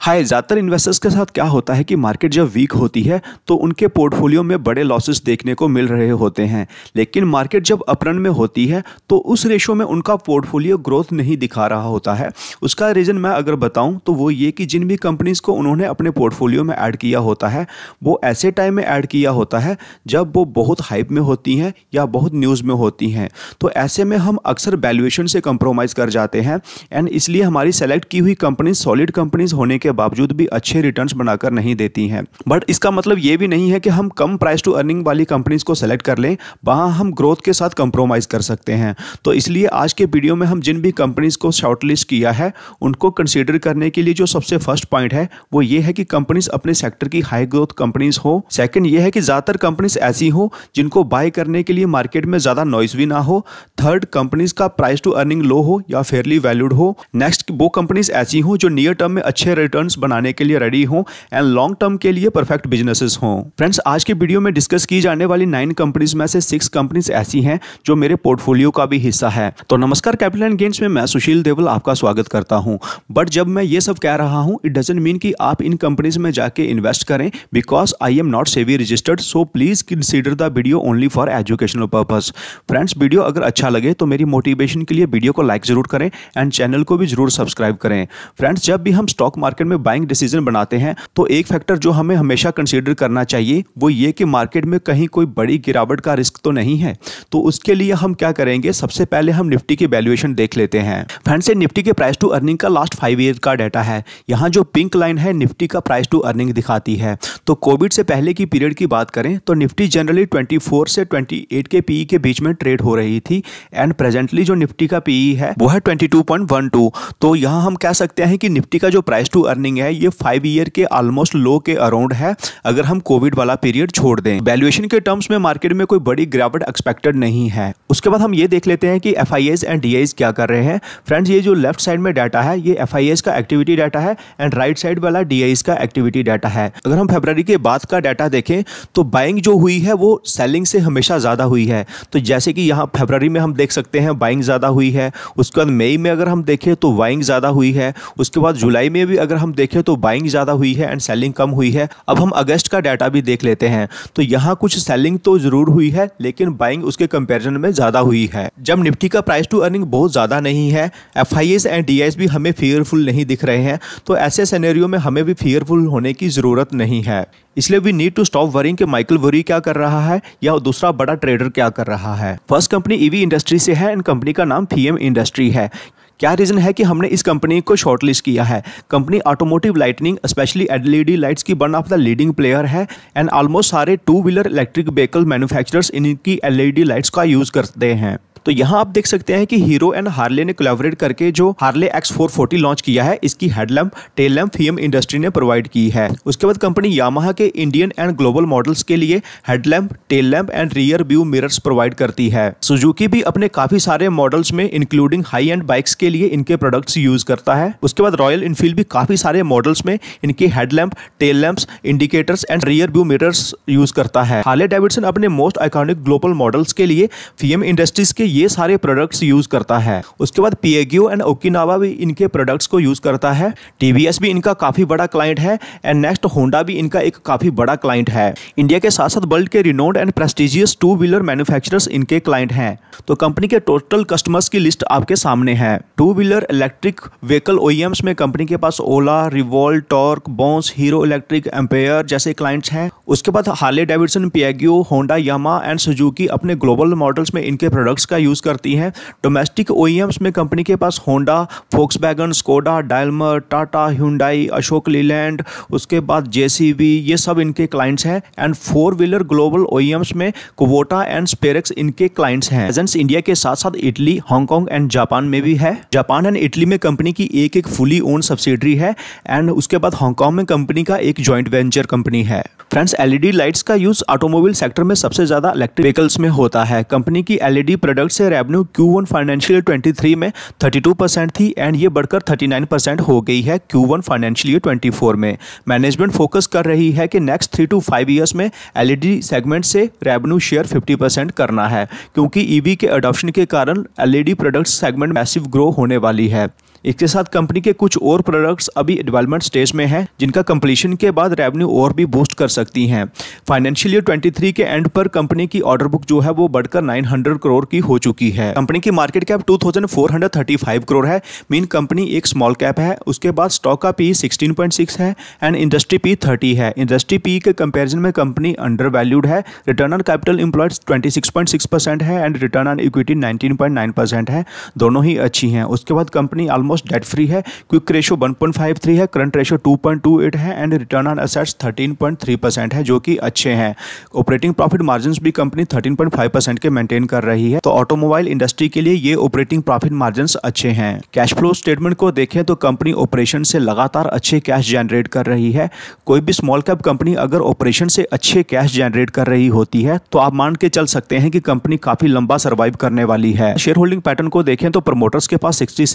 हाय ज़्यादातर इन्वेस्टर्स के साथ क्या होता है कि मार्केट जब वीक होती है तो उनके पोर्टफोलियो में बड़े लॉसेस देखने को मिल रहे होते हैं लेकिन मार्केट जब अपरन में होती है तो उस रेशो में उनका पोर्टफोलियो ग्रोथ नहीं दिखा रहा होता है उसका रीज़न मैं अगर बताऊं तो वो ये कि जिन भी कंपनीज़ को उन्होंने अपने पोर्टफोलियो में ऐड किया होता है वो ऐसे टाइम में ऐड किया होता है जब वो बहुत हाइप में होती हैं या बहुत न्यूज़ में होती हैं तो ऐसे में हम अक्सर वैल्यूएशन से कंप्रोमाइज़ कर जाते हैं एंड इसलिए हमारी सेलेक्ट की हुई कंपनीज सॉलिड कंपनीज होने होने के बावजूद भी अच्छे रिटर्न बनाकर नहीं देती हैं बट इसका मतलब ये भी नहीं है कि हम कम प्राइस टू अर्निंग वाली कंपनीज को सेलेक्ट कर लें वहाँ हम ग्रोथ के साथ कंप्रोमाइज़ कर सकते हैं तो इसलिए आज के वीडियो में हम जिन भी कंपनीज को शॉर्टलिस्ट किया है उनको कंसिडर करने के लिए जो सबसे फर्स्ट पॉइंट है वो ये है कि कंपनीज अपने सेक्टर की हाई ग्रोथ कंपनीज हो सेकंड ये है कि ज़्यादातर कंपनीज ऐसी हो जिनको बाय करने के लिए मार्केट में ज़्यादा नॉइज भी ना हो थर्ड कंपनीज का प्राइस टू अर्निंग लो हो या फेयरली वैल्यूड हो नेक्स्ट वो कंपनीज ऐसी हो जो नियर टर्म में अच्छे रिटर्न्स बनाने के लिए रेडी हों एंड लॉन्ग टर्म के लिए परफेक्ट बिजनेसेस हों फ्रेंड्स आज के वीडियो में डिस्कस की जाने वाली नाइन कंपनीज में से सिक्स कंपनीज ऐसी हैं जो मेरे पोर्टफोलियो का भी हिस्सा है तो नमस्कार कैपिटल एंड गेंस में मैं सुशील देवल आपका स्वागत करता हूँ बट जब मैं ये सब कह रहा हूँ इट डजेंट मीन कि आप इन कंपनीज में जाके इन्वेस्ट करें because I am not SEBI registered so please consider the video only for educational purpose friends video अगर अच्छा लगे तो मेरी मोटिवेशन के लिए वीडियो को लाइक जरूर करें एंड चैनल को भी जरूर सब्सक्राइब करें फ्रेंड्स जब भी हम स्टॉक मार्केट मार्केट में बाइंग डिसीजन बनाते हैं तो एक फैक्टर जो हमें हमेशा कंसिडर करना चाहिए वो ये कि मार्केट में कहीं कोई बड़ी गिरावट का रिस्क तो नहीं है तो उसके लिए हम क्या करेंगे सबसे पहले हम निफ्टी की वैल्यूएशन देख लेते हैं फ्रेंड से निफ्टी के प्राइस टू अर्निंग का लास्ट फाइव ईयर का डाटा है यहाँ जो पिंक लाइन है निफ्टी का प्राइस टू अर्निंग दिखाती है तो कोविड से पहले की पीरियड की बात करें तो निफ्टी जनरली 24 से 28 के पीई e के बीच में ट्रेड हो रही थी एंड प्रेजेंटली जो निफ्टी का पीई e है वो है 22.12 तो यहाँ हम कह सकते हैं कि निफ्टी का जो प्राइस टू टू अर्निंग है ये फाइव ईयर के ऑलमोस्ट लो के अराउंड है अगर हम कोविड वाला पीरियड छोड़ दें वैल्यूएशन के टर्म्स में मार्केट में कोई बड़ी गिरावट एक्सपेक्टेड नहीं है उसके बाद हम ये देख लेते हैं कि एफ एंड डी क्या कर रहे हैं फ्रेंड्स ये जो लेफ्ट साइड में डाटा है ये एफ का एक्टिविटी डाटा है एंड राइट साइड वाला डी का एक्टिविटी डाटा है अगर हम फेब्रवरी के बाद का डाटा देखें तो बाइंग जो हुई है वो सेलिंग से हमेशा ज़्यादा हुई है तो जैसे कि यहाँ फेब्रवरी में हम देख सकते हैं बाइंग ज़्यादा हुई है उसके बाद मई में अगर हम देखें तो बाइंग ज़्यादा हुई है उसके बाद जुलाई में भी अगर हम देखें तो बाइंग ज़्यादा हुई है एंड सेलिंग कम हुई है अब हम अगस्त का डाटा भी देख लेते हैं तो यहाँ कुछ सेलिंग तो ज़रूर हुई है लेकिन बाइंग उसके कंपेरिजन में ज़्यादा हुई है जब निफ्टी का प्राइस टू अर्निंग बहुत ज़्यादा नहीं है एफ एंड डी भी हमें फेयरफुल नहीं दिख रहे हैं तो ऐसे सैनरियो में हमें भी फेयरफुल होने की ज़रूरत नहीं है इसलिए we need to stop worrying कि माइकल वरी क्या कर रहा है या दूसरा बड़ा ट्रेडर क्या कर रहा है फर्स्ट कंपनी ईवी इंडस्ट्री से है एंड कंपनी का नाम फीएम इंडस्ट्री है क्या रीज़न है कि हमने इस कंपनी को शॉर्टलिस्ट किया है company automotive lighting specially LED lights की one of the leading player है एंड ऑलमोस्ट सारे two wheeler electric vehicle manufacturers इनकी एलईडी लाइट्स का यूज़ करते हैं तो यहाँ आप देख सकते हैं कि हीरो एंड हार्ले ने कोलेबरेट करके जो हार्ले एक्स फोर लॉन्च किया है इसकी headlamp tail lamp Fiem industry ने प्रोवाइड की है उसके बाद कंपनी यामाहा के इंडियन एंड ग्लोबल मॉडल्स के लिए headlamp tail lamp and rear view mirrors provide करती है सुजुकी भी अपने काफी सारे मॉडल्स में इंक्लूडिंग हाई एंड बाइक्स के लिए इनके प्रोडक्ट्स यूज करता है उसके बाद रॉयल इनफील्ड भी काफी सारे मॉडल्स में इनके headlamp tail lamps indicators and rear view mirrors use करता है हार्ले डेविडसन अपने मोस्ट आइकॉनिक ग्लोबल मॉडल्स के लिए फीएम इंडस्ट्रीज के ये सारे प्रोडक्ट्स यूज करता है उसके बाद पीएग्यू एंड ओकिनावा भी इनके प्रोडक्ट्स को यूज करता है टीवीएस भी इनका काफी बड़ा क्लाइंट है एंड नेक्स्ट होंडा भी इनका एक काफी बड़ा क्लाइंट है इंडिया के साथ साथ वर्ल्ड के renowned and prestigious two wheeler manufacturers इनके क्लाइंट हैं तो कंपनी के टोटल कस्टमर्स की लिस्ट आपके सामने है two wheeler electric vehicle OEMs में कंपनी के पास Ola Revolt Tork Bounce Hero Electric Ampere जैसे क्लाइंट्स हैं उसके बाद Harley Davidson Piaggio Honda Yamaha and Suzuki अपने ग्लोबल मॉडल्स में इनके प्रोडक्ट्स का यूज़ करती हैं डोमेस्टिक ओ e में कंपनी के पास Honda Volks Skoda Daimler Tata Hyundai Ashok Leyland उसके बाद जे ये सब इनके क्लाइंट्स हैं एंड फोर व्हीलर ग्लोबल ओ में कुवोटा एंड स्पेरेक्स इनके क्लाइंट्स हैं प्रेजेंस इंडिया के साथ साथ इटली हांगकॉन्ग एंड जापान में भी है जापान एंड इटली में कंपनी की एक एक फुली ओन सब्सिडरी है एंड उसके बाद हांगकॉन्ग में कंपनी का एक ज्वाइंट वेंचर कंपनी है फ्रेंड्स एलईडी लाइट्स का यूज ऑटोमोबाइल सेक्टर में सबसे ज्यादा इलेक्ट्रिक व्हीकल्स में होता है कंपनी की एलईडी प्रोडक्ट e रिजल्ट से रेवेन्यू Q1 फाइनेंशियल थ्री में 32 परसेंट थी एंड ये बढ़कर 39 परसेंट हो गई है Q1 फाइनेंशियल फोर में मैनेजमेंट फोकस कर रही है कि next three to five years में एलईडी सेगमेंट e से रेवेन्यू शेयर 50 परसेंट करना है क्योंकि ईवी e के अडोप्शन के कारण LED product segment massive grow होने वाली है इसके साथ कंपनी के कुछ और प्रोडक्ट्स अभी डेवलपमेंट स्टेज में हैं जिनका कंप्लीशन के बाद रेवेन्यू और भी बूस्ट कर सकती हैं फाइनेंशियल ईयर 23 के एंड पर कंपनी की ऑर्डर बुक जो है वो बढ़कर 900 करोड़ की हो चुकी है कंपनी की मार्केट कैप 2435 करोड़ है मीन कंपनी एक स्मॉल कैप है उसके बाद स्टॉक का पी सिक्स है एंड इंडस्ट्री पी थर्टी है इंडस्ट्री पी के कंपेरिजन में कंपनी अंडर वैल्यूड है return on capital employed twenty percent है and return on equity 19.9 percent है दोनों ही अच्छी हैं उसके बाद company almost almost debt free है क्विक रेशो 1.53 है करंट रेशो 2.28 है and return on assets 13.3 percent है जो कि अच्छे हैं ऑपरेटिंग प्रॉफिट मार्जिन भी कंपनी 13.5 परसेंट के मेंटेन कर रही है तो ऑटोमोबाइल इंडस्ट्री के लिए ये ऑपरेटिंग प्रॉफिट मार्जिन अच्छे हैं कैश फ्लो स्टेटमेंट को देखें तो कंपनी ऑपरेशन से लगातार अच्छे कैश जनरेट कर रही है कोई भी स्मॉल कैप कंपनी अगर ऑपरेशन से अच्छे कैश जनरेट कर रही होती है तो आप मान के चल सकते हैं कि कंपनी काफी लंबा सर्वाइव करने वाली है शेयर होल्डिंग पैटर्न को देखें तो प्रमोटर्स के पास सिक्सटी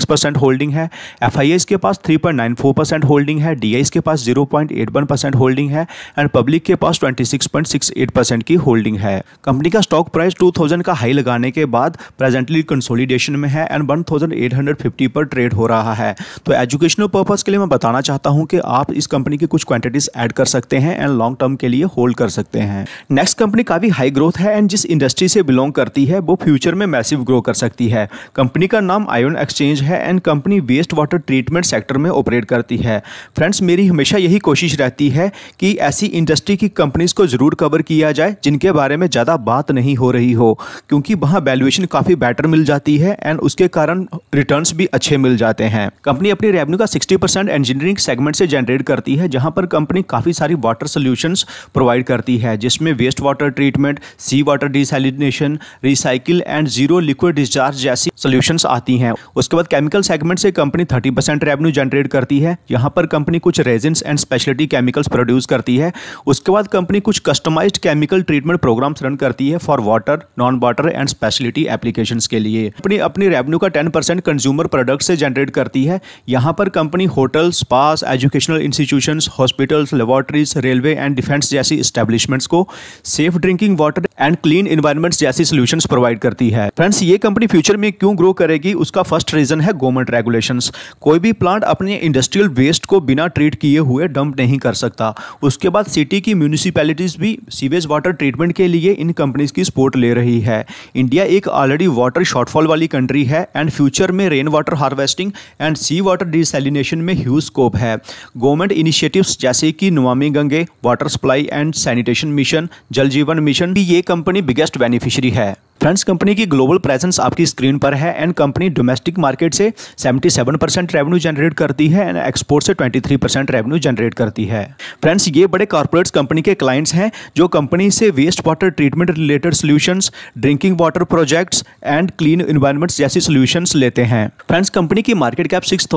सिक्स परसेंट होल्डिंग है एफ आई एस के पास three point nine four percent holding है डी के पास zero point eight one percent holding है एंड पब्लिक के पास twenty six point six eight percent की होल्डिंग है कंपनी का स्टॉक प्राइस टू थाउजेंड का हाई लगाने के बाद प्रेजेंटली कंसोलिडेशन में है and one thousand eight hundred fifty पर ट्रेड हो रहा है तो एजुकेशनल पर्पज़ के लिए मैं बताना चाहता हूँ कि आप इस कंपनी की कुछ क्वांटिटीज एड कर सकते हैं एंड लॉन्ग टर्म के लिए होल्ड कर सकते हैं नेक्स्ट कंपनी काफ़ी हाई ग्रोथ है एंड जिस इंडस्ट्री से बिलोंग करती है वो फ्यूचर में मैसिव ग्रो कर सकती है कंपनी का नाम आयोन एक्सचेंज है है and company waste water treatment sector में ऑपरेट करती है फ्रेंड्स मेरी हमेशा यही कोशिश रहती है कि ऐसी इंडस्ट्री की कंपनीज़ को ज़रूर कवर किया जाए जिनके बारे में ज़्यादा बात नहीं हो रही हो क्योंकि वहाँ वैल्यूएशन काफ़ी बेटर मिल जाती है एंड उसके कारण रिटर्न भी अच्छे मिल जाते हैं कंपनी अपनी रेवेन्यू का सिक्सटी इंजीनियरिंग सेगमेंट से जनरेट करती है जहाँ पर कंपनी काफ़ी सारी वाटर सोल्यूशन प्रोवाइड करती है जिसमें waste water treatment sea water desalination recycle and zero liquid discharge जैसी सोल्यूशंस आती हैं उसके बाद केमिकल सेगमेंट से कंपनी 30 परसेंट रेवेन्यू जनरेट करती है यहाँ पर कंपनी कुछ resins and speciality chemicals produce करती है उसके बाद कंपनी कुछ customise chemical treatment programmes run करती है for water non water and speciality application के लिए कंपनी अपनी रेवेन्यू का टेन परसेंट कंज्यूमर प्रोडक्ट से जनरेट करती है यहाँ पर company hotel spas educational institution hospitals laboratories railway and defence जैसी स्टेब्लिशमेंट्स को safe drinking water and clean environments जैसी सोल्यूशन प्रोवाइड करती है फ्रेंड्स ये कंपनी फ्यूचर में क्यों ग्रो करेगी उसका फर्स्ट रीजन है है गवर्नमेंट रेगुलेशंस कोई भी प्लांट अपने इंडस्ट्रियल वेस्ट को बिना ट्रीट किए हुए डंप नहीं कर सकता उसके बाद सिटी की म्यूनिसिपैलिटीज़ भी सीवेज वाटर ट्रीटमेंट के लिए इन कंपनीज की सपोर्ट ले रही है इंडिया एक ऑलरेडी वाटर शॉर्टफॉल वाली कंट्री है एंड फ्यूचर में rain water harvesting and sea water desalination में ह्यूज स्कोप है गवर्नमेंट इनिशिएटिव जैसे कि Namami Gange water supply and sanitation mission Jal Jeevan mission भी ये कंपनी बिगेस्ट बेनिफिशरी है फ्रेंड्स कंपनी की ग्लोबल प्रेजेंस आपकी स्क्रीन पर है एंड कंपनी डोमेस्टिक मार्केट से 77 परसेंट रेवेन्यू जनरेट करती है एंड एक्सपोर्ट से 23 परसेंट रेवेन्यू जनरेट करती है फ्रेंड्स ये बड़े कॉर्पोरेट्स कंपनी के क्लाइंट्स हैं जो कंपनी से waste water treatment related solution drinking water projects and clean environments जैसी सोल्यूशन लेते हैं फ्रेंड्स कंपनी की मार्केट कैप सिक्स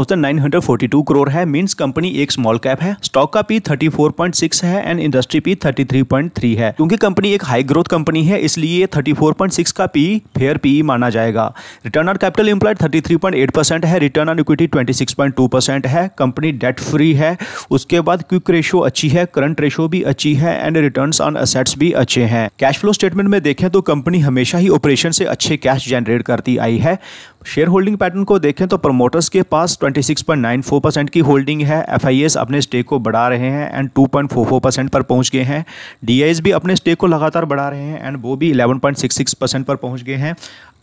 करोड़ है मीन्स कंपनी एक स्मॉल कैप है स्टॉक का पी थर्टी है एंड इंडस्ट्री पी थर्टी है क्योंकि कंपनी एक हाई ग्रोथ कंपनी है इसलिए थर्टी इसका पी फेयर पी माना जाएगा return on capital employed 33.8 percent है रिटर्न ऑन इक्विटी 26.2 परसेंट है कंपनी डेट फ्री है उसके बाद क्विक रेशो अच्छी है करंट रेशो भी अच्छी है एंड रिटर्न ऑन असेट्स भी अच्छे हैं कैश फ्लो स्टेटमेंट में देखें तो कंपनी हमेशा ही ऑपरेशन से अच्छे कैश जनरेट करती आई है शेयर होल्डिंग पैटर्न को देखें तो प्रमोटर्स के पास 26.94 परसेंट की होल्डिंग है एफ अपने स्टेक को बढ़ा रहे हैं एंड 2.44 परसेंट पर पहुंच गए हैं डी भी अपने स्टेक को लगातार बढ़ा रहे हैं एंड वो भी 11.66 परसेंट पर पहुंच गए हैं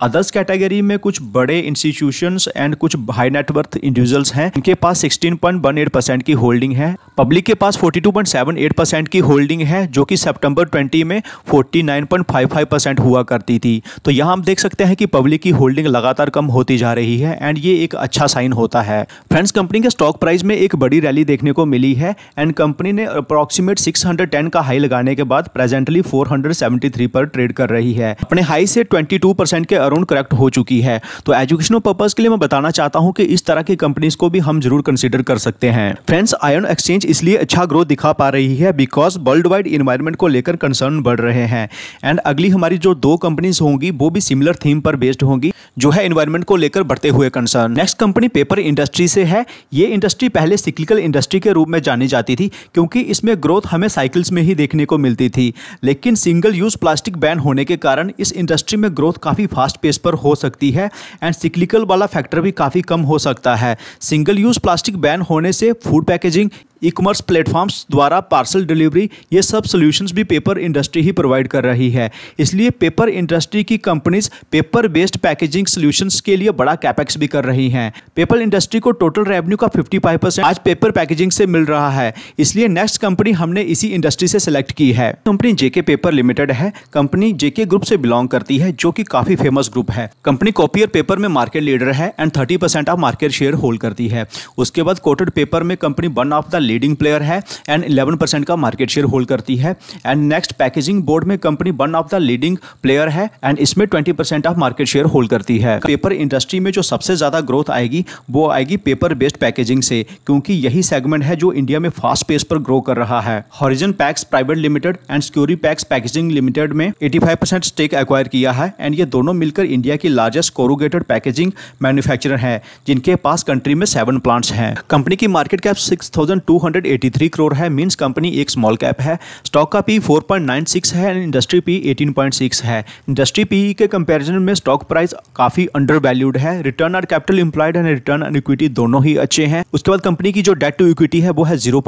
अदर्स कैटेगरी में कुछ बड़े इंस्टीट्यूशन एंड कुछ हाई नेटवर्थ इंडिविजुअल्स हैं इनके पास sixteen point one eight percent की होल्डिंग है पब्लिक के पास forty two point seven eight percent की होल्डिंग है जो कि सेप्टेम्बर ट्वेंटी में forty nine point five five percent हुआ करती थी तो यहाँ हम देख सकते हैं कि पब्लिक की होल्डिंग लगातार कम होती जा रही है एंड ये एक अच्छा साइन होता है फ्रेंड्स कंपनी के स्टॉक प्राइस में एक बड़ी रैली देखने को मिली है एंड कंपनी ने अप्रॉक्सीमेट 610 का हाई लगाने के बाद प्रेजेंटली 473 पर ट्रेड कर रही है अपने हाई से 22 परसेंट के अरुण करेक्ट हो चुकी है तो एजुकेशनल पर्पज़ के लिए मैं बताना चाहता हूँ कि इस तरह की कंपनीज को भी हम जरूर कंसिडर कर सकते हैं फ्रेंड्स आयन एक्सचेंज इसलिए अच्छा ग्रोथ दिखा पा रही है बिकॉज वर्ल्ड वाइड इन्वायरमेंट को लेकर कंसर्न बढ़ रहे हैं एंड अगली हमारी जो दो कंपनीज होंगी वो भी सिमिलर थीम पर बेस्ड होंगी जो है इन्वायरमेंट को लेकर बढ़ते हुए concern next company paper industry से है ये इंडस्ट्री पहले सिक्लिकल इंडस्ट्री के रूप में जानी जाती थी क्योंकि इसमें ग्रोथ हमें साइकिल्स में ही देखने को मिलती थी लेकिन सिंगल यूज प्लास्टिक बैन होने के कारण इस इंडस्ट्री में ग्रोथ काफ़ी फास्ट पेज पर हो सकती है एंड सिक्लिकल वाला फैक्टर भी काफ़ी कम हो सकता है सिंगल यूज़ प्लास्टिक बैन होने से food packaging e commerce platforms द्वारा पार्सल डिलीवरी ये सब सॉल्यूशंस भी पेपर इंडस्ट्री ही प्रोवाइड कर रही है इसलिए पेपर इंडस्ट्री की companies paper based packaging solutions के लिए बड़ा कैपेक्स भी कर रही हैं पेपर इंडस्ट्री को टोटल रेवेन्यू का 55 परसेंट आज पेपर पैकेजिंग से मिल रहा है इसलिए नेक्स्ट कंपनी हमने इसी इंडस्ट्री से सिलेक्ट की है कंपनी जेके पेपर लिमिटेड है कंपनी जेके ग्रुप से बिलोंग करती है जो की काफी फेमस ग्रुप है कंपनी और पेपर में मार्केट लीडर है and thirty of market share hold करती है उसके बाद कोटेड पेपर में company one of the leading player है एंड इलेवन परसेंट का मार्केट शेयर होल्ड करती है एंड नेक्स्ट पैकेजिंग बोर्ड में company one of the leading player है एंड इसमें twenty percent of market share hold करती है पेपर इंडस्ट्री में जो सबसे ज़्यादा ग्रोथ आएगी वो आएगी पेपर बेस्ड पैकेजिंग से क्योंकि यही सेगमेंट है जो इंडिया में फास्ट पेस पर ग्रो कर रहा है Horizon Packs private limited and Securipax packaging limited में eighty five percent stake acquire किया है एंड ये दोनों मिलकर इंडिया की लार्जेस्ट कोरोगेटेड पैकेजिंग मैन्युफैक्चरर है जिनके पास कंट्री में सेवन प्लांट्स हैं कंपनी की market cap six thousand two 283 crore है मींस कंपनी एक स्मॉल कैप है स्टॉक का पी 4.96 है एंड इंडस्ट्री पी 18.6 है इंडस्ट्री पी के कंपैरिजन में स्टॉक प्राइस काफ़ी अंडर वैल्यूड है return on capital employed and return on equity दोनों ही अच्छे हैं उसके बाद कंपनी की जो डेट टू इक्विटी है वो है जीरो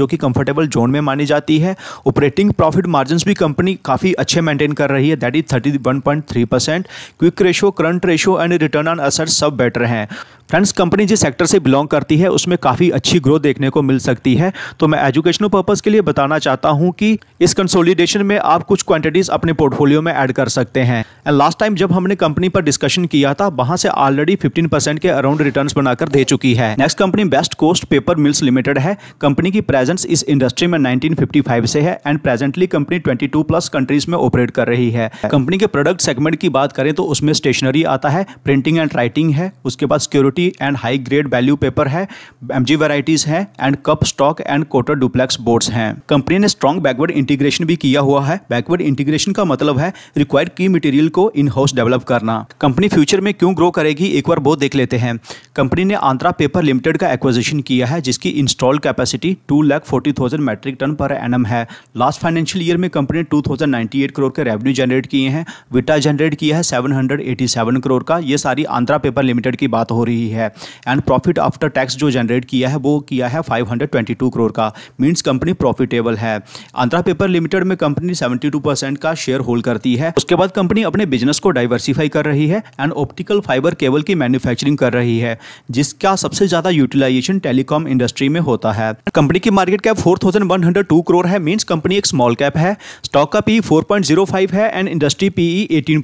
जो कि कंफर्टेबल जोन में मानी जाती है ऑपरेटिंग प्रॉफिट मार्जिन भी कंपनी काफ़ी अच्छे मेंटेन कर रही है that is thirty quick ratio current ratio and return on asset सब बेटर हैं फ्रेंड्स कंपनी जिस सेक्टर से बिलोंग करती है उसमें काफ़ी अच्छी ग्रोथ देखने को मिल सकती है तो मैं एजुकेशनल पर्पज़ के लिए बताना चाहता हूँ कि इस कंसोलिडेशन में आप कुछ क्वांटिटीज़ अपने पोर्टफोलियो में ऐड कर सकते हैं एंड लास्ट टाइम जब हमने कंपनी पर डिस्कशन किया था वहाँ से ऑलरेडी फिफ्टीन के अराउंड रिटर्न बनाकर दे चुकी है next company West Coast Paper Mills Limited है कंपनी की प्रेजेंस इस इंडस्ट्री में 1955 से है and presently company 22 plus countries में ऑपरेट कर रही है कंपनी के प्रोडक्ट सेगमेंट की बात करें तो उसमें स्टेशनरी आता है प्रिंटिंग एंड राइटिंग है उसके बाद security and high grade value paper है एम जी वेराइटीज है and cup stock and coated duplex boards हैं कंपनी ने स्ट्रॉन्ग बैकवर्ड इंटीग्रेशन भी किया हुआ है बैकवर्ड इंटीग्रेशन का मतलब है रिक्वायर्ड की मटेरियल को इन हाउस डेवलप करना कंपनी फ्यूचर में क्यों ग्रो करेगी एक बार बहुत देख लेते हैं कंपनी ने आंध्रा पेपर लिमिटेड का एक्विजिशन किया है जिसकी install capacity two lakh forty thousand metric ton per annum है लास्ट फाइनेंशियल ईयर में कंपनी ने two thousand ninety eight crore के रेवेन्यू जनरेट किए हैं विटा जनरेट किया है seven hundred eighty seven crore का ये सारी आंध्रा पेपर लिमिटेड की बात हो रही है एंड प्रॉफिट आफ्टर टैक्स जो जनरेट किया है वो किया है फाइव 522 करोड़ का मीन्स कंपनी प्रॉफिटेबल है आंध्रा पेपर लिमिटेड में कंपनी 72 परसेंट का शेयर होल्ड करती है उसके बाद कंपनी अपने बिजनेस को डाइवर्सिफाई कर रही है एंड ऑप्टिकल फाइबर केबल की मैन्युफैक्चरिंग कर रही है जिसका सबसे ज्यादा यूटिलाइजेशन टेलीकॉम इंडस्ट्री में होता है कंपनी की मार्केट कैप फोर करोड़ है मीन्स कंपनी एक स्मॉल कैप है स्टॉक का पी फोर e है एंड इंडस्ट्री पीई एटीन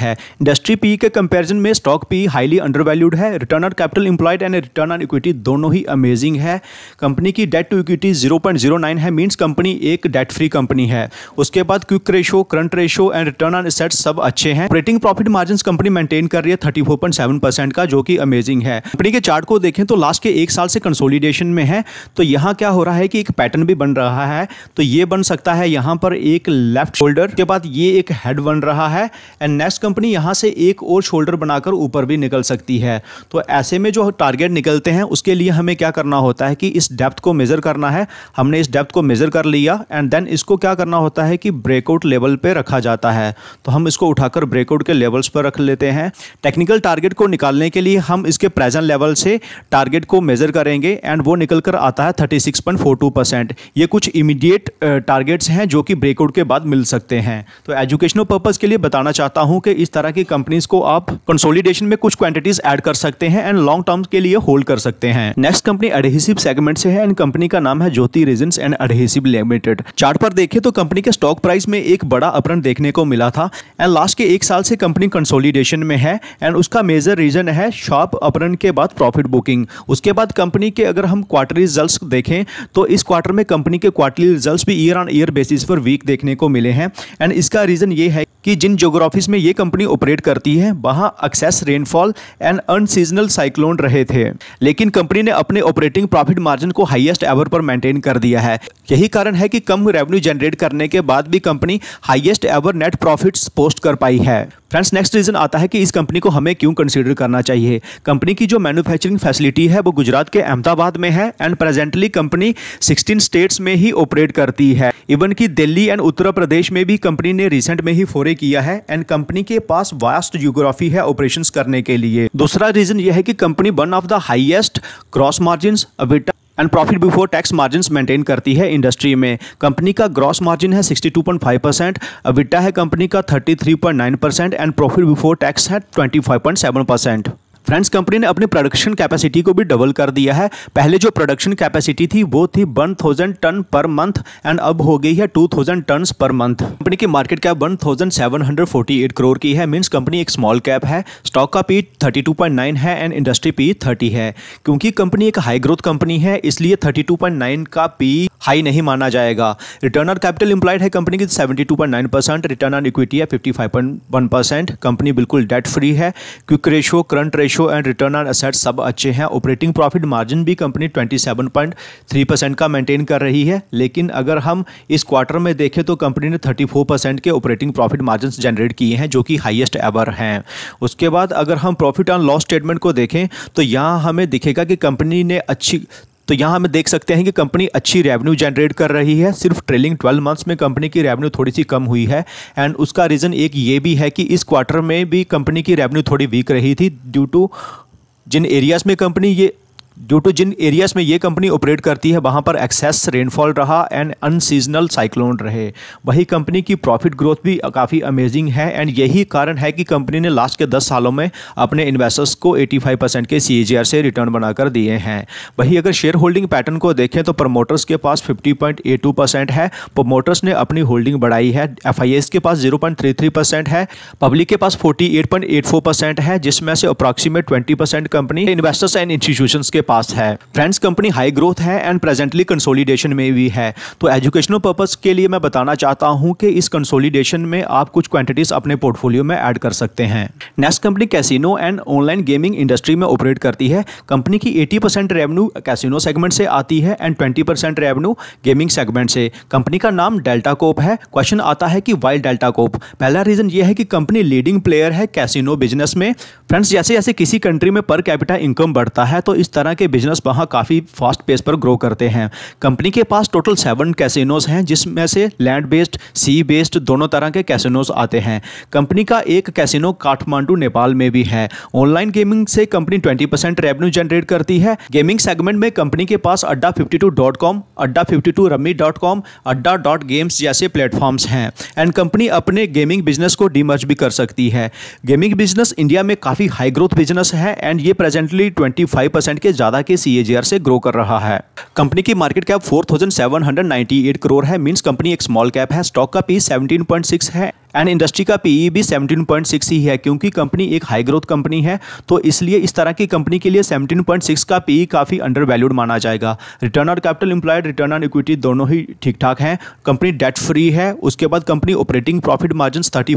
है इंडस्ट्री पी e के कंपेरिजन में स्टॉक पी हाईली अंडर है return on capital employed and return on equity दोनों ही अमेजिंग है कंपनी की डेट टू इक्विटी 0.09 है मींस कंपनी एक डेट फ्री कंपनी है उसके बाद quick ratio current ratio and return on asset सब अच्छे हैं operating profit margin company maintain कर रही है 34.7 परसेंट का जो की अमेजिंग है कंपनी के चार्ट को देखें तो लास्ट के एक साल से कंसोलिडेशन में है तो यहाँ क्या हो रहा है कि एक पैटर्न भी बन रहा है तो ये बन सकता है यहाँ पर एक लेफ्ट शोल्डर के बाद ये एक हेड बन रहा है एंड नेक्स्ट कंपनी यहाँ से एक और शोल्डर बनाकर ऊपर भी निकल सकती है तो ऐसे में जो टारगेट निकलते हैं उसके लिए हमें क्या करना होता है कि इस डेप्थ को मेज़र करना है हमने इस डेप्थ को मेज़र कर लिया एंड देन इसको क्या करना होता है कि ब्रेकआउट लेवल पे रखा जाता है तो हम इसको उठाकर ब्रेकआउट के लेवल्स पर रख लेते हैं टेक्निकल टारगेट को निकालने के लिए हम इसके प्रेजेंट लेवल से टारगेट को मेज़र करेंगे एंड वो निकल कर आता है thirty six point four two percent ये कुछ इमीडिएट टारगेट्स हैं जो कि ब्रेकआउट के बाद मिल सकते हैं तो एजुकेशनल पर्पज़ के लिए बताना चाहता हूँ कि इस तरह की कंपनीज को आप कंसोलिडेशन में कुछ क्वांटिटीज ऐड कर सकते हैं एंड लॉन्ग टर्म के लिए होल्ड कर सकते हैं नेक्स्ट कंपनी एडहेसिव सेगमेंट से से है एंड कंपनी का नाम है Jyoti Resin and Adhesive Limited chart पर देखे तो कंपनी के स्टॉक प्राइस में एक बड़ा अपरण देखने को मिला था एंड लास्ट के एक साल से कंपनी कंसोलिडेशन में है एंड उसका मेजर रीजन है शॉप अपरण के बाद प्रॉफिट बुकिंग उसके बाद कंपनी के अगर हम क्वार्टर रिजल्ट देखें तो इस क्वार्टर में कंपनी के क्वार्टरली रिजल्ट भी ईयर ऑन ईयर बेसिस पर वीक देखने को मिले हैं एंड इसका रीजन ये है कि जिन जोग्राफीज़ में ये कंपनी ऑपरेट करती है वहाँ excess rainfall and unseasonal cyclone रहे थे लेकिन कंपनी ने अपने ऑपरेटिंग प्रॉफिट मार्जिन को हाईएस्ट एवर पर मेंटेन कर दिया है यही कारण है कि कम रेवेन्यू जनरेट करने के बाद भी company highest ever net profits post कर पाई है फ्रेंड्स नेक्स्ट रीजन आता है कि इस कंपनी को हमें क्यों कंसीडर करना चाहिए कंपनी की जो मैन्युफैक्चरिंग फैसिलिटी है वो गुजरात के अहमदाबाद में है एंड प्रेजेंटली कंपनी 16 स्टेट्स में ही ऑपरेट करती है इवन कि दिल्ली एंड उत्तर प्रदेश में भी कंपनी ने रिसेंट में ही फोरे किया है एंड कंपनी के पास वास्ट जियोग्राफी है ऑपरेशन करने के लिए दूसरा रीजन यह है कि company one of the highest gross margin EBITDA and profit before tax margin maintain करती है इंडस्ट्री में कंपनी का ग्रॉस मार्जिन है 62.5 परसेंट अबिटा है कंपनी का 33.9 percent and profit before tax है 25.7 परसेंट फ्रेंड्स कंपनी ने अपनी प्रोडक्शन कैपेसिटी को भी डबल कर दिया है पहले जो प्रोडक्शन कैपेसिटी थी वो थी one thousand ton per month and अब हो गई है two thousand ton per month company की market cap one thousand seven hundred forty eight crore की है मीन्स कंपनी एक स्मॉल कैप है स्टॉक का P thirty two point nine है एंड इंडस्ट्री पी थर्टी है क्योंकि कंपनी एक हाई ग्रोथ कंपनी है इसलिए थर्टी टू पॉइंट नाइन का पी हाई नहीं माना जाएगा रिटर्न ऑन कैपिटल इंप्लाइड है कंपनी की seventy two point nine percent return on equity है fifty five point one percent company बिल्कुल डेट फ्री है quick ratio current ratio ratio and return on asset सब अच्छे हैं ऑपरेटिंग प्रॉफिट मार्जिन भी company 27.3 percent का maintain कर रही है लेकिन अगर हम इस क्वार्टर में देखें तो कंपनी ने 34 परसेंट के ऑपरेटिंग प्रॉफिट मार्जिन जनरेट किए हैं जो कि हाइएस्ट एवर हैं उसके बाद अगर हम प्रॉफिट ऑन लॉस स्टेटमेंट को देखें तो यहाँ हमें दिखेगा कि कंपनी ने अच्छी तो यहाँ हमें देख सकते हैं कि कंपनी अच्छी रेवेन्यू जनरेट कर रही है सिर्फ ट्रेलिंग ट्वेल्व मंथ्स में कंपनी की रेवेन्यू थोड़ी सी कम हुई है एंड उसका रीज़न एक ये भी है कि इस क्वार्टर में भी कंपनी की रेवेन्यू थोड़ी वीक रही थी ड्यू टू जिन एरियाज़ में कंपनी ये ड्यू टू जिन एरियाज में ये कंपनी ऑपरेट करती है वहाँ पर एक्सेस रेनफॉल रहा एंड अनसीजनल साइक्लोन रहे वही कंपनी की प्रॉफिट ग्रोथ भी काफ़ी अमेजिंग है एंड यही कारण है कि कंपनी ने लास्ट के दस सालों में अपने इन्वेस्टर्स को 85 परसेंट के सी से रिटर्न बनाकर दिए हैं वही अगर शेयर होल्डिंग पैटर्न को देखें तो प्रमोटर्स के पास टू परसेंट है प्रमोटर्स ने अपनी होल्डिंग बढ़ाई है एफ के पास थ्री परसेंट है पब्लिक के पास फोर परसेंट है जिसमें से approximate twenty percent company investors and institution के पास है फ्रेंड्स कंपनी हाई ग्रोथ है एंड प्रेजेंटली कंसोलिडेशन में भी है तो एजुकेशनल पर्पज के लिए मैं बताना चाहता हूँ कि इस कंसोलिडेशन में आप कुछ क्वांटिटीज अपने पोर्टफोलियो में ऐड कर सकते हैं next company casino and online gaming industry में ऑपरेट करती है कंपनी की eighty percent revenue casino segment से आती है and twenty percent revenue gaming segment से कंपनी का नाम डेल्टा कोप है क्वेश्चन आता है कि वाइल्ड डेल्टा कोप पहला रीजन यह है कि कंपनी लीडिंग प्लेयर है कैसीनो बिजनेस में फ्रेंड्स जैसे जैसे किसी कंट्री में पर कैपिटा इनकम बढ़ता है तो इस तरह के बिजनेस वहाँ काफ़ी फास्ट पेस पर ग्रो करते हैं कंपनी के पास टोटल सेवन कैसिनोज हैं जिसमें से लैंड बेस्ड सी बेस्ड दोनों तरह के कैसिनोज आते हैं कंपनी का एक कैसिनो काठमांडू नेपाल में भी है ऑनलाइन गेमिंग से company twenty percent revenue generate करती है गेमिंग सेगमेंट में कंपनी के पास Adda fifty two dot com Adda fifty two rummy dot com Adda dot games जैसे प्लेटफॉर्म्स हैं एंड कंपनी अपने गेमिंग बिजनेस को डीमर्ज भी कर सकती है गेमिंग बिजनेस इंडिया में काफ़ी हाई ग्रोथ बिजनेस है एंड ये प्रेजेंटली ट्वेंटी फाइव परसेंट के ज़्यादा ज़्यादा के सी से ग्रो कर रहा है कंपनी की मार्केट कैप 4798 करोड़ है मीन्स कंपनी एक स्मॉल कैप है स्टॉक का पी 17.6 है एंड इंडस्ट्री का पीई e भी 17.6 ही है क्योंकि कंपनी एक हाई ग्रोथ कंपनी है तो इसलिए इस तरह की कंपनी के लिए 17.6 का पीई काफ़ी अंडर वैल्यूड माना जाएगा return on capital employed return on equity दोनों ही ठीक ठाक हैं कंपनी डेट फ्री है उसके बाद company operating profit margin thirty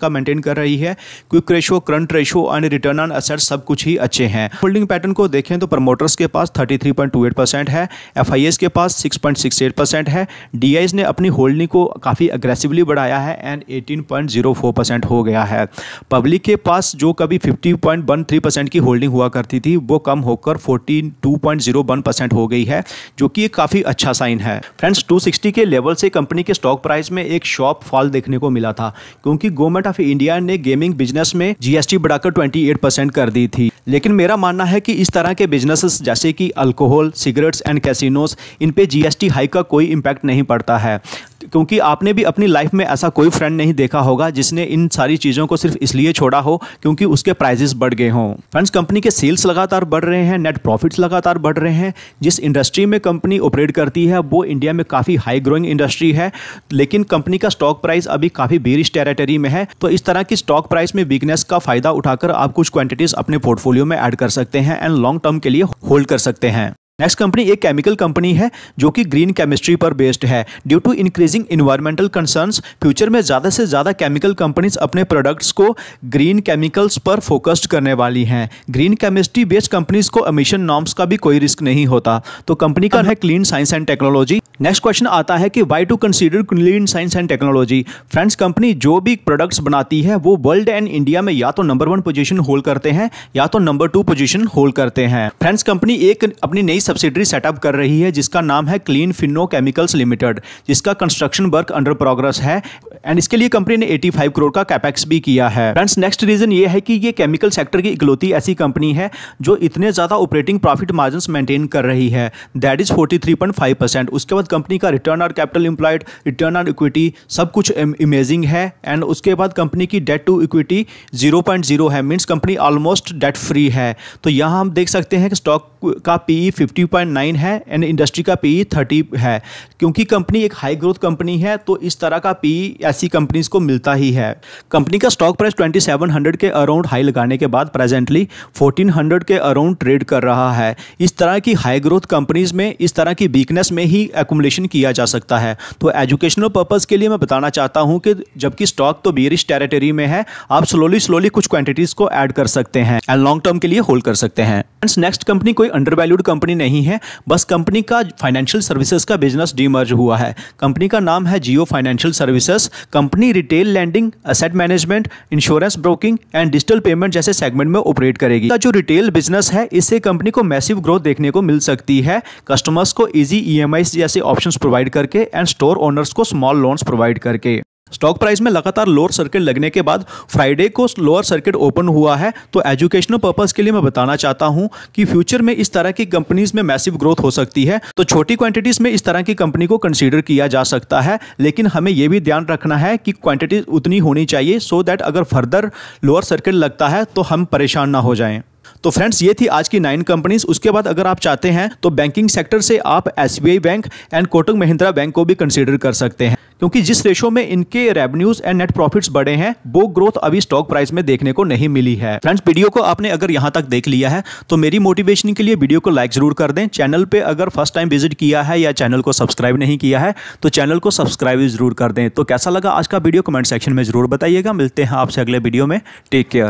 का मेंटेन कर रही है quick ratio current ratio and return on asset सब कुछ ही अच्छे हैं होल्डिंग पैटर्न को देखें तो प्रमोटर्स के पास थर्टी परसेंट है एफ के पास सिक्स परसेंट है डी ने अपनी होल्डिंग को काफ़ी अग्रेसिवली बढ़ाया है and and eighteen point zero four percent हो गया है पब्लिक के पास जो कभी fifty point one three percent की होल्डिंग हुआ करती थी वो कम होकर fourteen two point zero one percent हो गई है जो कि काफ़ी अच्छा साइन है फ्रेंड्स टू सिक्सटी के लेवल से कंपनी के स्टॉक प्राइस में एक शॉप फॉल देखने को मिला था क्योंकि गवर्नमेंट ऑफ इंडिया ने गेमिंग बिजनेस में जीएसटी बढ़ाकर ट्वेंटी कर दी थी लेकिन मेरा मानना है कि इस तरह के बिजनेस जैसे कि अल्कोहल सिगरेट्स एंड कैसिनोज इन पे जीएसटी हाई का कोई इम्पैक्ट नहीं पड़ता है क्योंकि आपने भी अपनी लाइफ में ऐसा कोई फ्रेंड नहीं देखा होगा जिसने इन सारी चीज़ों को सिर्फ इसलिए छोड़ा हो क्योंकि उसके प्राइजेस बढ़ गए हों फ्रेंड्स कंपनी के सेल्स लगातार बढ़ रहे हैं नेट प्रॉफिट्स लगातार बढ़ रहे हैं जिस इंडस्ट्री में कंपनी ऑपरेट करती है वो इंडिया में काफ़ी हाई ग्रोइंग इंडस्ट्री है लेकिन कंपनी का स्टॉक प्राइस अभी काफ़ी बेरिश टेरेटरी में है तो इस तरह की स्टॉक प्राइस में वीकनेस का फायदा उठाकर आप कुछ क्वांटिटीज अपने पोर्टफोलियो में एड कर सकते हैं एंड लॉन्ग टर्म के लिए होल्ड कर सकते हैं नेक्स्ट कंपनी एक केमिकल कंपनी है जो कि ग्रीन केमिस्ट्री पर बेस्ड है due to increasing environmental concerns future में ज़्यादा से ज़्यादा केमिकल कंपनीज अपने प्रोडक्ट्स को ग्रीन केमिकल्स पर फोकस्ड करने वाली हैं ग्रीन केमिस्ट्री बेस्ड कंपनीज को अमीशन नॉर्म्स का भी कोई रिस्क नहीं होता तो कंपनी का है Clean Science and Technology next question आता है कि why to consider Clean Science and Technology friends company जो भी प्रोडक्ट्स बनाती है वो वर्ल्ड एंड इंडिया में या तो नंबर वन पोजीशन होल्ड करते हैं या तो नंबर टू पोजीशन होल्ड करते हैं फ्रेंड्स कंपनी एक अपनी नई सब्सिडरी सेटअप कर रही है जिसका नाम है क्लीन फिनो केमिकल्स लिमिटेड जिसका कंस्ट्रक्शन वर्क अंडर प्रोग्रेस है एंड इसके लिए कंपनी ने 85 करोड़ का कैपेक्स भी किया है फ्रेंड्स नेक्स्ट रीजन ये है कि ये केमिकल सेक्टर की इकलौती ऐसी कंपनी है जो इतने ज़्यादा ऑपरेटिंग प्रॉफिट मार्जिन मेंटेन कर रही है दैट इज़ फोर्टी उसके बाद कंपनी का return on capital employed return on equity सब कुछ इमेजिंग है एंड उसके बाद कंपनी की डेट टू इक्विटी जीरो है means company almost debt free है तो यहां हम देख सकते हैं कि स्टॉक का पीई ई e 52.9 है एंड इंडस्ट्री का पी e 30 है क्योंकि कंपनी एक हाई ग्रोथ कंपनी है तो इस तरह का पी e ऐसी कंपनीज को मिलता ही है कंपनी का स्टॉक प्राइस 2700 के अराउंड हाई लगाने के बाद प्रेजेंटली 1400 के अराउंड ट्रेड कर रहा है इस तरह की हाई ग्रोथ कंपनीज में इस तरह की वीकनेस में ही एकुमलेशन किया जा सकता है तो एजुकेशनल पर्पज़ के लिए मैं बताना चाहता हूँ कि जबकि स्टॉक तो बीरिश टेरिटरी में है आप स्लोली स्लोली कुछ क्वांटिटीज़ को एड कर सकते हैं एंड लॉन्ग टर्म के लिए होल्ड कर सकते हैं नेक्स्ट कंपनी कोई अंडर कंपनी नहीं है बस कंपनी का फाइनेंशियल सर्विसेज का बिजनेस डीमर्ज हुआ है कंपनी का नाम है Jio Financial Services company retail lending asset management insurance broking and digital payment जैसे सेगमेंट में ऑपरेट करेगी जो रिटेल बिजनेस है इससे कंपनी को मैसिव ग्रोथ देखने को मिल सकती है कस्टमर्स को इजी ई e जैसे ऑप्शन प्रोवाइड करके एंड स्टोर ओनर्स को स्मॉल लोन्स प्रोवाइड करके स्टॉक प्राइस में लगातार लोअर सर्किट लगने के बाद फ्राइडे को लोअर सर्किट ओपन हुआ है तो एजुकेशनल पर्पज़ के लिए मैं बताना चाहता हूं कि फ्यूचर में इस तरह की कंपनीज में मैसिव ग्रोथ हो सकती है तो छोटी क्वांटिटीज में इस तरह की कंपनी को कंसीडर किया जा सकता है लेकिन हमें यह भी ध्यान रखना है कि क्वांटिटीज उतनी होनी चाहिए सो so दैट अगर फर्दर लोअर सर्किट लगता है तो हम परेशान ना हो जाएं तो फ्रेंड्स ये थी आज की नाइन कंपनीज उसके बाद अगर आप चाहते हैं तो बैंकिंग सेक्टर से आप Yes Bank and Kotak Mahindra Bank को भी कंसिडर कर सकते हैं क्योंकि जिस रेशो में इनके रेवेन्यूज एंड नेट प्रॉफिट्स बढ़े हैं वो ग्रोथ अभी स्टॉक प्राइस में देखने को नहीं मिली है फ्रेंड्स वीडियो को आपने अगर यहाँ तक देख लिया है तो मेरी मोटिवेशन के लिए वीडियो को लाइक जरूर कर दें चैनल पर अगर फर्स्ट टाइम विजिट किया है या चैनल को सब्सक्राइब नहीं किया है तो चैनल को सब्सक्राइब जरूर कर दें तो कैसा लगा आज का वीडियो कमेंट सेक्शन में जरूर बताइएगा मिलते हैं आपसे अगले वीडियो में टेक केयर